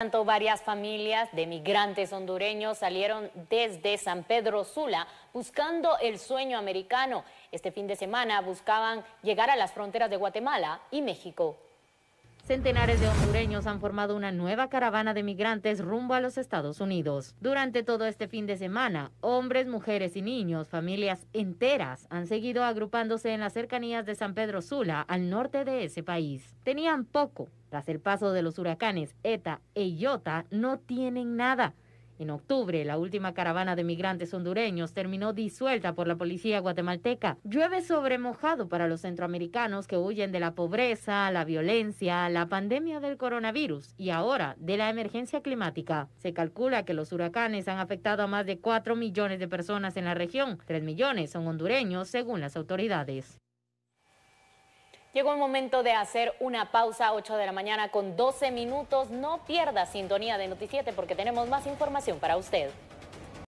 tanto, varias familias de migrantes hondureños salieron desde San Pedro Sula buscando el sueño americano. Este fin de semana buscaban llegar a las fronteras de Guatemala y México. Centenares de hondureños han formado una nueva caravana de migrantes rumbo a los Estados Unidos. Durante todo este fin de semana, hombres, mujeres y niños, familias enteras, han seguido agrupándose en las cercanías de San Pedro Sula, al norte de ese país. Tenían poco. Tras el paso de los huracanes ETA e IOTA, no tienen nada. En octubre, la última caravana de migrantes hondureños terminó disuelta por la policía guatemalteca. Llueve sobre mojado para los centroamericanos que huyen de la pobreza, la violencia, la pandemia del coronavirus y ahora de la emergencia climática. Se calcula que los huracanes han afectado a más de 4 millones de personas en la región. 3 millones son hondureños, según las autoridades. Llegó el momento de hacer una pausa, 8 de la mañana con 12 minutos. No pierda sintonía de Noticiete porque tenemos más información para usted.